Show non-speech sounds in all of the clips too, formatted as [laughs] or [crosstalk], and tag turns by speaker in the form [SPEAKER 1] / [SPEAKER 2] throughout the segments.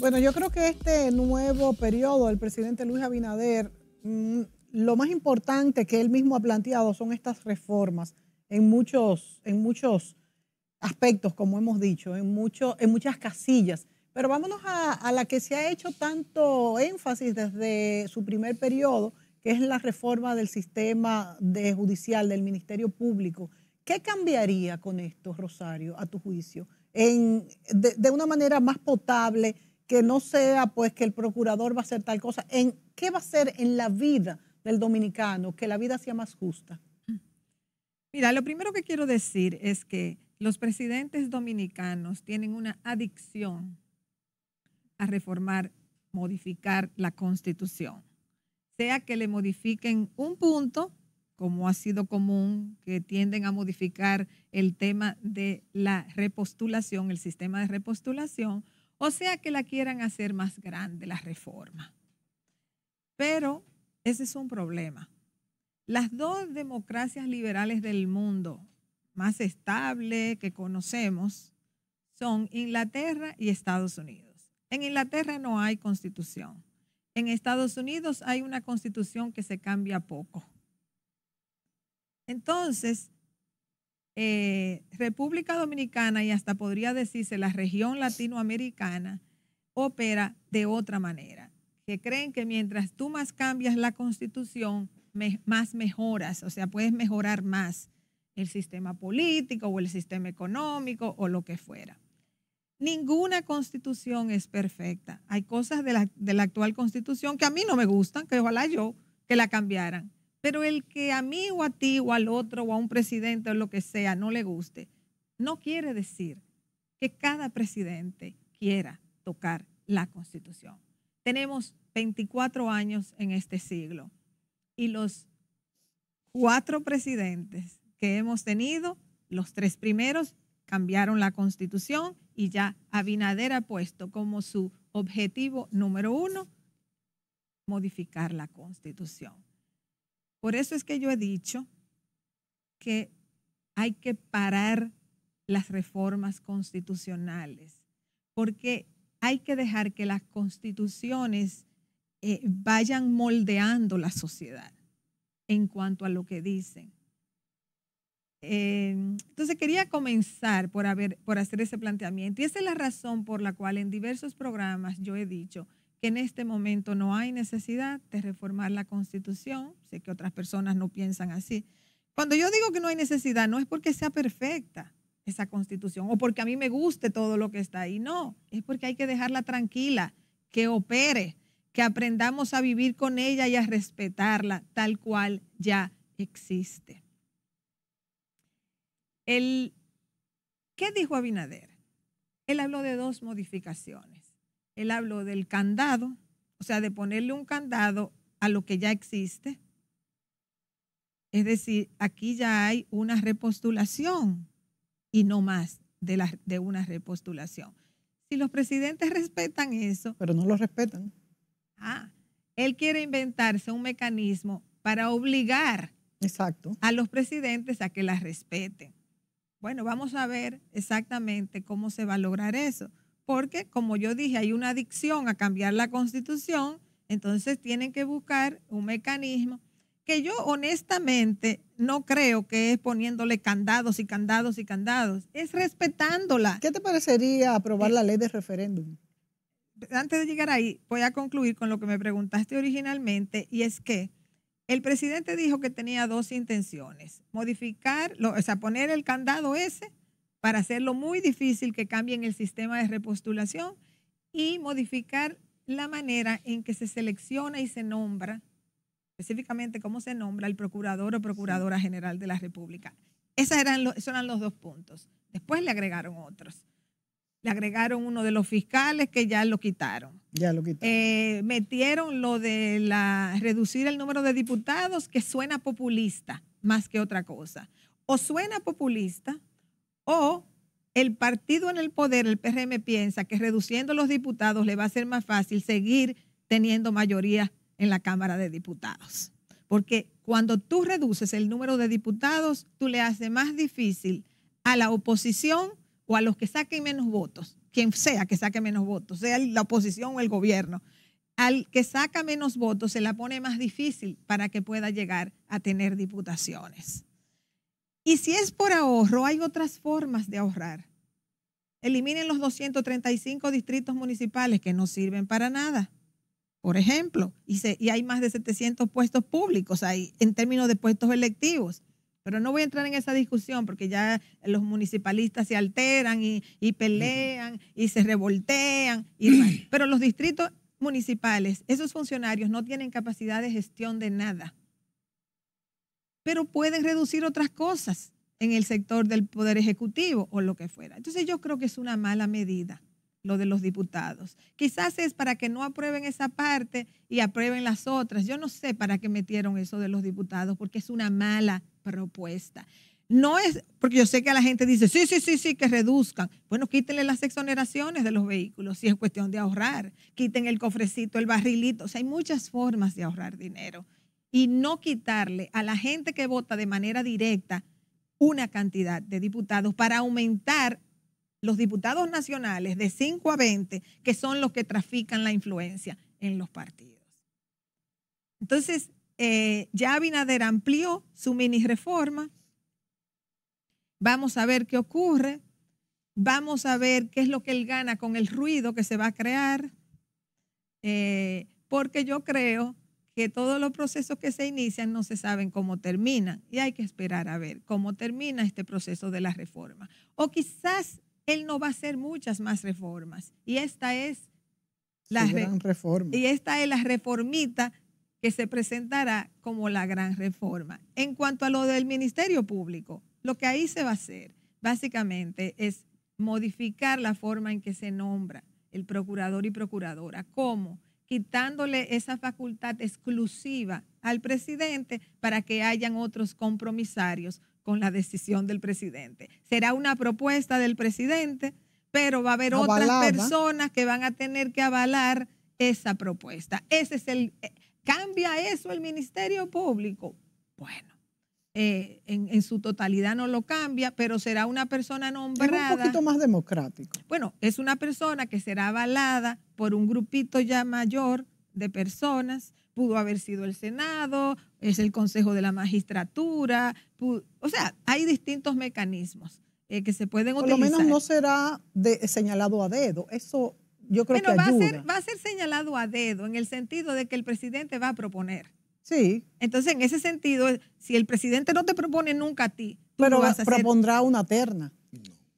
[SPEAKER 1] Bueno, yo creo que este nuevo periodo del presidente Luis Abinader, mm, lo más importante que él mismo ha planteado son estas reformas en muchos, en muchos aspectos, como hemos dicho, en, mucho, en muchas casillas. Pero vámonos a la que se ha hecho tanto énfasis desde su primer periodo, es la reforma del sistema judicial del Ministerio Público. ¿Qué cambiaría con esto, Rosario, a tu juicio? En, de, una manera más potable, que no sea pues que el procurador va a hacer tal cosa. ¿En qué va a ser en la vida del dominicano que la vida sea más justa?
[SPEAKER 2] Mira, lo primero que quiero decir es que los presidentes dominicanos tienen una adicción a reformar, modificar la constitución sea que le modifiquen un punto, como ha sido común, que tienden a modificar el tema de la repostulación, el sistema de repostulación, o sea que la quieran hacer más grande, la reforma. Pero ese es un problema. Las dos democracias liberales del mundo más estable que conocemos son Inglaterra y Estados Unidos. En Inglaterra no hay constitución. En Estados Unidos hay una constitución que se cambia poco. Entonces, eh, República Dominicana y hasta podría decirse la región latinoamericana opera de otra manera, que creen que mientras tú más cambias la constitución, más mejoras, o sea, puedes mejorar más el sistema político o el sistema económico o lo que fuera. Ninguna constitución es perfecta. Hay cosas de la, actual constitución que a mí no me gustan, que ojalá yo que la cambiaran. Pero el que a mí o a ti o al otro o a un presidente o lo que sea no le guste, no quiere decir que cada presidente quiera tocar la constitución. Tenemos 24 años en este siglo y los cuatro presidentes que hemos tenido, los tres primeros cambiaron la constitución y ya Abinader ha puesto como su objetivo número uno modificar la constitución. Por eso es que yo he dicho que hay que parar las reformas constitucionales, porque hay que dejar que las constituciones eh, vayan moldeando la sociedad en cuanto a lo que dicen. Em, entonces quería comenzar por, por hacer ese planteamiento y esa es la razón por la cual en diversos programas yo he dicho que en este momento no hay necesidad de reformar la constitución, sé que otras personas no piensan así. Cuando yo digo que no hay necesidad, no es porque sea perfecta esa constitución o porque a mí me guste todo lo que está ahí, no, es porque hay que dejarla tranquila, que opere, que aprendamos a vivir con ella y a respetarla tal cual ya existe. Él, ¿Qué dijo Abinader? Él habló de dos modificaciones. Él habló del candado, o sea, de ponerle un candado a lo que ya existe. Es decir, aquí ya hay una repostulación y no más de, una repostulación. Si los presidentes respetan eso. Pero no lo respetan. Ah, él quiere inventarse un mecanismo para obligar Exacto. a los presidentes a que la respeten. Bueno, vamos a ver exactamente cómo se va a lograr eso, porque como yo dije, hay una adicción a cambiar la constitución, entonces tienen que buscar un mecanismo que yo honestamente no creo que es poniéndole candados y candados y candados, es
[SPEAKER 1] respetándola. ¿Qué te parecería aprobar eh, la ley de referéndum?
[SPEAKER 2] Antes de llegar ahí, voy a concluir con lo que me preguntaste originalmente, y es que el presidente dijo que tenía dos intenciones, modificar, o sea, poner el candado ese para hacerlo muy difícil que cambien el sistema de repostulación y modificar la manera en que se selecciona y se nombra, específicamente cómo se nombra el procurador o procuradora general de la República. Esos eran los, eran los dos puntos. Después le agregaron otros agregaron uno de los fiscales que ya lo quitaron.
[SPEAKER 1] Ya lo quitaron.
[SPEAKER 2] Eh, metieron lo de la reducir el número de diputados, que suena populista más que otra cosa. O suena populista o el partido en el poder, el PRM, piensa que reduciendo los diputados le va a ser más fácil seguir teniendo mayoría en la Cámara de Diputados. Porque cuando tú reduces el número de diputados, tú le haces más difícil a la oposición o a los que saquen menos votos, quien sea que saque menos votos, sea la oposición o el gobierno, al que saca menos votos se la pone más difícil para que pueda llegar a tener diputaciones. Y si es por ahorro, hay otras formas de ahorrar. Eliminen los 235 distritos municipales que no sirven para nada, por ejemplo, y, y hay más de 700 puestos públicos ahí en términos de puestos electivos. Pero no voy a entrar en esa discusión porque ya los municipalistas se alteran y, pelean y se revoltean. pero los distritos municipales, esos funcionarios no tienen capacidad de gestión de nada, pero pueden reducir otras cosas en el sector del poder ejecutivo o lo que fuera. Entonces yo creo que es una mala medida lo de los diputados. Quizás es para que no aprueben esa parte y aprueben las otras. Yo no sé para qué metieron eso de los diputados, porque es una mala propuesta. No es, porque yo sé que la gente dice, sí, sí, sí, sí, que reduzcan. Bueno, quítenle las exoneraciones de los vehículos, si es cuestión de ahorrar. Quiten el cofrecito, el barrilito. O sea, hay muchas formas de ahorrar dinero. Y no quitarle a la gente que vota de manera directa una cantidad de diputados para aumentar los diputados nacionales de 5 a 20, que son los que trafican la influencia en los partidos. Entonces, eh, ya Abinader amplió su mini reforma. Vamos a ver qué ocurre. Vamos a ver qué es lo que él gana con el ruido que se va a crear. Eh, porque yo creo que todos los procesos que se inician no se saben cómo terminan y hay que esperar a ver cómo termina este proceso de la reforma. O quizás él no va a hacer muchas más reformas y esta es la
[SPEAKER 1] reforma.
[SPEAKER 2] Y esta es la reformita que se presentará como la gran reforma. En cuanto a lo del Ministerio Público, lo que ahí se va a hacer básicamente es modificar la forma en que se nombra el procurador y procuradora. ¿Cómo? Quitándole esa facultad exclusiva al presidente para que hayan otros compromisarios con la decisión del presidente. Será una propuesta del presidente, pero va a haber otras personas que van a tener que avalar esa propuesta. Ese es el, ¿Cambia eso el Ministerio Público? Bueno, eh, en, su totalidad no lo cambia, pero será una persona nombrada. un poquito
[SPEAKER 1] más democrático.
[SPEAKER 2] Bueno, es una persona que será avalada por un grupito ya mayor de personas. Pudo haber sido el Senado, es el Consejo de la Magistratura. o sea, hay distintos mecanismos eh, que se pueden utilizar. Por lo menos no
[SPEAKER 1] será de, señalado a dedo. Eso yo creo que Va
[SPEAKER 2] a, ser, señalado a dedo en el sentido de que el presidente va a proponer. Sí. Entonces, en ese sentido, si el presidente no te propone nunca a ti, pero propondrá
[SPEAKER 1] una terna.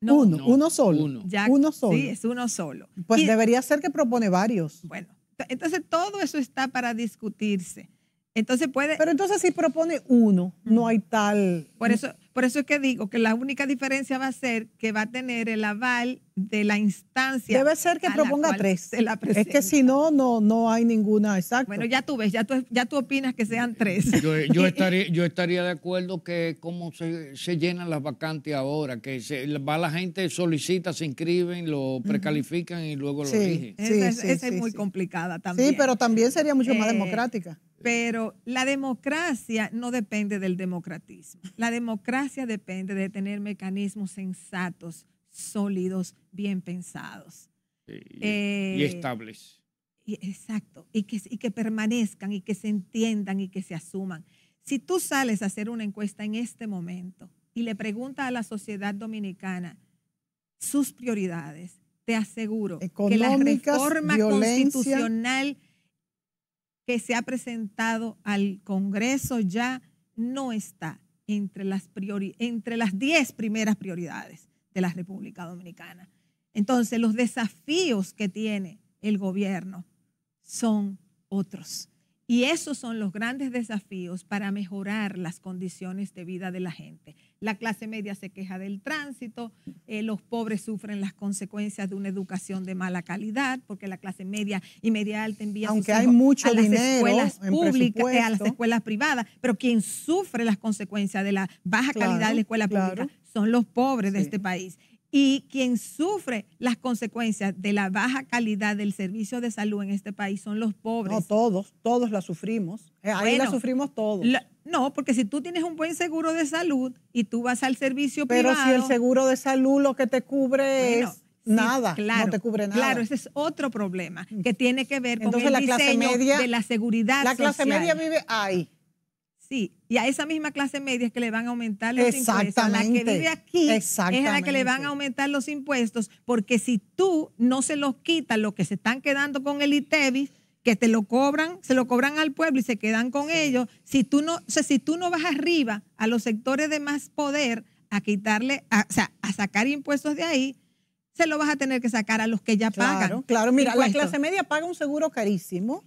[SPEAKER 1] No, uno, uno solo. Uno. solo. Sí, es uno solo. Pues debería ser que propone varios. Bueno, entonces todo eso está para discutirse. Entonces puede. Pero entonces si propone uno, no hay tal. Por eso, por eso es que digo que
[SPEAKER 2] la única diferencia va a ser que va a tener el aval de la instancia. Debe ser que proponga tres. es que
[SPEAKER 1] si no, no, no hay ninguna exacto. Bueno, ya tú ves, ya
[SPEAKER 2] tú, ya tú opinas que sean tres. [laughs]
[SPEAKER 3] Yo, [laughs] estaría, yo estaría de acuerdo que cómo se, llenan las vacantes ahora, que se, va la gente, solicita, se inscriben, lo precalifican y luego lo eligen. Sí,
[SPEAKER 1] esa, es muy complicada también. Sí, pero también sería mucho más eh, democrática. Pero
[SPEAKER 2] la democracia no depende del democratismo. La democracia depende de tener mecanismos sensatos, sólidos, bien pensados. y eh,
[SPEAKER 3] estables.
[SPEAKER 2] Y, exacto. Y que, y que permanezcan y que se entiendan y que se asuman. Si tú sales a hacer una encuesta en este momento y le preguntas a la sociedad dominicana sus prioridades, te aseguro que la reforma constitucional que se ha presentado al Congreso ya no está entre las, entre las 10 primeras prioridades de la República Dominicana. Entonces, los desafíos que tiene el gobierno son otros. Y esos son los grandes desafíos para mejorar las condiciones de vida de la gente. La clase media se queja del tránsito, eh, los pobres sufren las consecuencias de una educación de mala calidad, porque la clase media y media alta envía a las escuelas públicas, a las eh, escuelas privadas, pero quien sufre las consecuencias de la baja calidad de la escuela pública son los pobres de este país y quien sufre las consecuencias de la baja calidad del servicio de salud en este país son los pobres. No,
[SPEAKER 1] todos, todos la sufrimos.
[SPEAKER 2] Eh, ahí la sufrimos
[SPEAKER 1] todos. no, porque si tú tienes un buen seguro de salud y tú vas al servicio Pero privado. Pero si el seguro de salud lo que te cubre es. nada, no te cubre nada. Claro, ese es
[SPEAKER 2] otro problema que mm. tiene que ver con el la diseño de la seguridad La clase media vive ahí Sí, y a esa misma clase media es que le van a aumentar los impuestos. la que vive aquí es la que le van a aumentar los impuestos, porque si tú no se los quitas lo que se están quedando con el ITEVIS, que te lo cobran, se lo cobran al pueblo y se quedan con ellos, si tú no, si tú no vas arriba a los sectores de más poder a quitarle, a, o sea, a sacar impuestos de ahí, se lo vas a tener que sacar a los que ya pagan. Claro, mira, la clase
[SPEAKER 1] media paga un seguro carísimo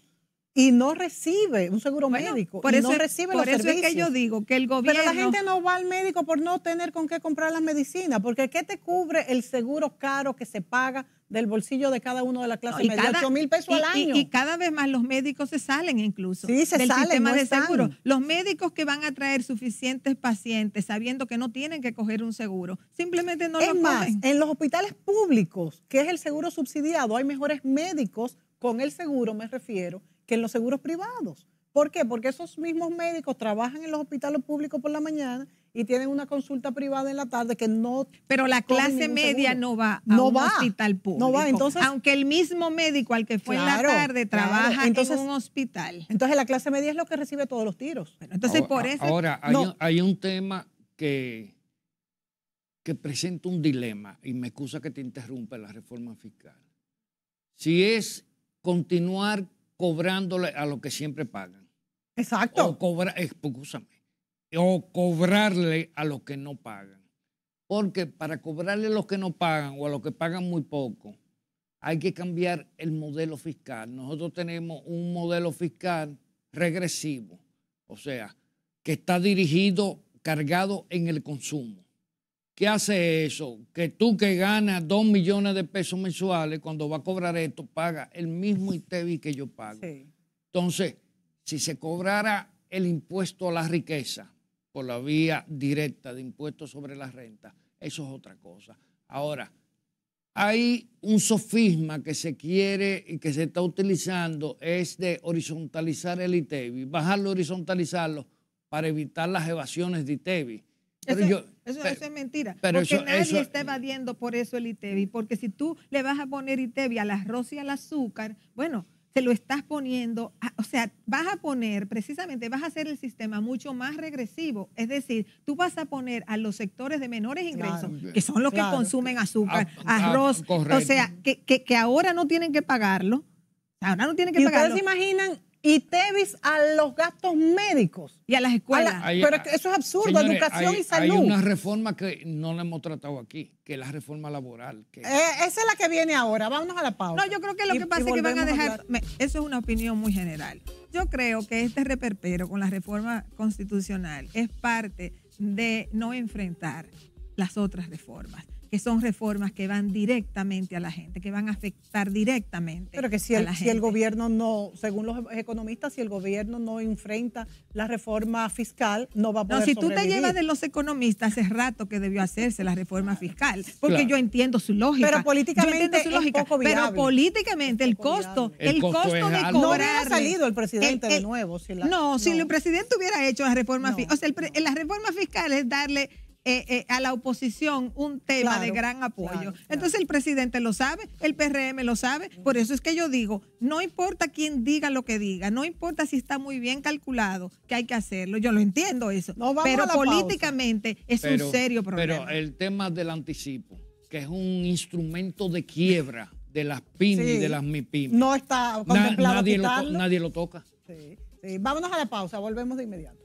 [SPEAKER 1] y no recibe un seguro médico. Por eso, recibe es que yo digo que el gobierno. Pero la gente no va al médico por no tener con qué comprar las medicinas, porque ¿qué te cubre el seguro caro que se paga del bolsillo de cada uno de la clase media? 8 mil pesos al año. Y,
[SPEAKER 2] cada vez más los médicos se salen incluso
[SPEAKER 1] sí, se del salen, sistema de seguro.
[SPEAKER 2] Los médicos que van a traer suficientes pacientes sabiendo que no tienen que coger un
[SPEAKER 1] seguro, simplemente no es lo más, En los hospitales públicos, que es el seguro subsidiado, hay mejores médicos con el seguro, me refiero que en los seguros privados. ¿Por qué? Porque esos mismos médicos trabajan en los hospitales públicos por la mañana y tienen una consulta privada en la tarde que no. Pero la clase media no
[SPEAKER 2] va a un hospital público. No va, entonces. Aunque el mismo médico al que fue en la tarde trabaja en un hospital. Entonces la clase media es lo que recibe
[SPEAKER 1] todos los tiros. entonces por eso. Ahora,
[SPEAKER 3] hay, un, tema que, que presenta un dilema, y me excusa que te interrumpa la reforma fiscal. Si es continuar cobrándole a los que siempre pagan. Exacto. O, o cobrarle a los que no pagan. Porque para cobrarle a los que no pagan o a los que pagan muy poco, hay que cambiar el modelo fiscal. Nosotros tenemos un modelo fiscal regresivo, o sea, que está dirigido, cargado en el consumo. ¿Qué hace eso? Que tú que ganas 2 millones de pesos mensuales, cuando va a cobrar esto, paga el mismo ITEVI e que yo pago. Entonces, si se cobrara el impuesto a la riqueza por la vía directa de impuestos sobre la renta, eso es otra cosa. Ahora, hay un sofisma que se quiere y que se está utilizando, es de horizontalizar el ITEBI, e bajarlo, horizontalizarlo para evitar las evasiones de ITEBI. E Pero yo, eso, es
[SPEAKER 2] mentira. Pero porque nadie está evadiendo por eso el ITEBI. Porque si tú le vas a poner ITEBI al arroz y al azúcar, bueno, se lo estás poniendo, o sea, vas a poner, precisamente vas a hacer el sistema mucho más regresivo. Es decir, tú vas a poner a los sectores de menores ingresos, eh, que son los que consumen eh, azúcar, arroz, o sea, que, ahora no tienen que pagarlo. Ahora no tienen que pagarlo. se imaginan y Tevis a los gastos
[SPEAKER 1] médicos. Y a las escuelas. pero ah, eso es absurdo, educación y salud. Hay una
[SPEAKER 3] reforma que no la hemos tratado aquí, que es la reforma laboral. Eh,
[SPEAKER 1] esa es la que viene ahora, vámonos a la pausa. No, yo
[SPEAKER 2] creo que lo que pasa es que van a dejar, eso es una opinión muy general. Yo creo que este reperpero con la reforma constitucional es parte de no enfrentar las otras reformas que son reformas que van directamente a la gente, que van a afectar directamente.
[SPEAKER 1] a la Pero que si el, el gobierno no, según los economistas, si el gobierno no enfrenta la reforma fiscal, no va a poder. No, si tú te llevas de
[SPEAKER 2] los economistas, hace rato que debió hacerse la reforma fiscal, porque yo entiendo su lógica. Pero políticamente Pero políticamente el costo,
[SPEAKER 1] el, costo, de cobrar. No hubiera salido el presidente de nuevo.
[SPEAKER 2] no, si el presidente hubiera hecho la reforma fiscal, o sea, la reforma fiscal es darle eh, eh, a la oposición un tema de gran apoyo. Entonces el presidente lo sabe, el PRM lo sabe, por eso es que yo digo, no importa quién diga lo que diga, no importa si está muy bien calculado que hay que hacerlo, yo lo entiendo eso, pero políticamente es un serio problema. Pero
[SPEAKER 3] el tema del anticipo, que es un instrumento de quiebra de las pymes y de las MIPYMES. No
[SPEAKER 1] está contemplado nadie, lo,
[SPEAKER 3] nadie, lo, toca.
[SPEAKER 1] Sí, sí. Vámonos a la pausa, volvemos de inmediato.